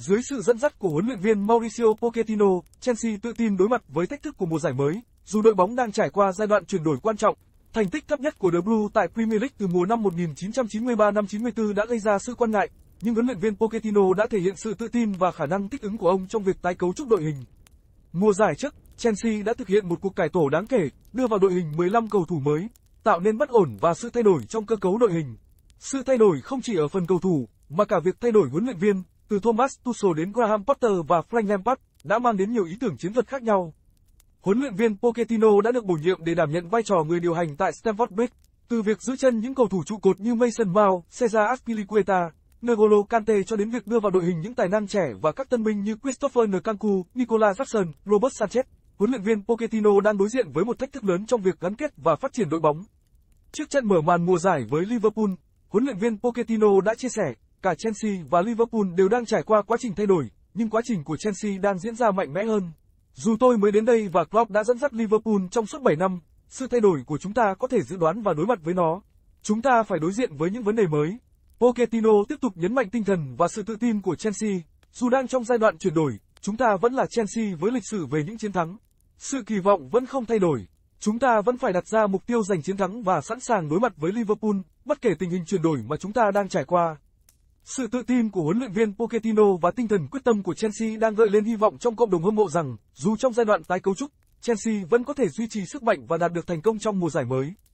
Dưới sự dẫn dắt của huấn luyện viên Mauricio Pochettino, Chelsea tự tin đối mặt với thách thức của mùa giải mới. Dù đội bóng đang trải qua giai đoạn chuyển đổi quan trọng, thành tích thấp nhất của The Blue tại Premier League từ mùa năm 1993 năm 94 đã gây ra sự quan ngại, nhưng huấn luyện viên Pochettino đã thể hiện sự tự tin và khả năng thích ứng của ông trong việc tái cấu trúc đội hình. Mùa giải trước, Chelsea đã thực hiện một cuộc cải tổ đáng kể, đưa vào đội hình 15 cầu thủ mới, tạo nên bất ổn và sự thay đổi trong cơ cấu đội hình. Sự thay đổi không chỉ ở phần cầu thủ, mà cả việc thay đổi huấn luyện viên, từ Thomas Tuchel đến Graham Potter và Frank Lampard đã mang đến nhiều ý tưởng chiến thuật khác nhau. Huấn luyện viên Pochettino đã được bổ nhiệm để đảm nhận vai trò người điều hành tại Stamford Bridge, từ việc giữ chân những cầu thủ trụ cột như Mason Mount, Cesar Azpilicueta, N'Golo Kante cho đến việc đưa vào đội hình những tài năng trẻ và các tân binh như Christopher Nkunku, Nicola Jackson, Robert Sanchez. Huấn luyện viên Pochettino đang đối diện với một thách thức lớn trong việc gắn kết và phát triển đội bóng. Trước trận mở màn mùa giải với Liverpool, huấn luyện viên Pochettino đã chia sẻ, Cả Chelsea và Liverpool đều đang trải qua quá trình thay đổi, nhưng quá trình của Chelsea đang diễn ra mạnh mẽ hơn. Dù tôi mới đến đây và Klopp đã dẫn dắt Liverpool trong suốt 7 năm, sự thay đổi của chúng ta có thể dự đoán và đối mặt với nó. Chúng ta phải đối diện với những vấn đề mới. Pochettino tiếp tục nhấn mạnh tinh thần và sự tự tin của Chelsea. Dù đang trong giai đoạn chuyển đổi, chúng ta vẫn là Chelsea với lịch sử về những chiến thắng. Sự kỳ vọng vẫn không thay đổi. Chúng ta vẫn phải đặt ra mục tiêu giành chiến thắng và sẵn sàng đối mặt với Liverpool, bất kể tình hình chuyển đổi mà chúng ta đang trải qua. Sự tự tin của huấn luyện viên Pochettino và tinh thần quyết tâm của Chelsea đang gợi lên hy vọng trong cộng đồng hâm mộ rằng, dù trong giai đoạn tái cấu trúc, Chelsea vẫn có thể duy trì sức mạnh và đạt được thành công trong mùa giải mới.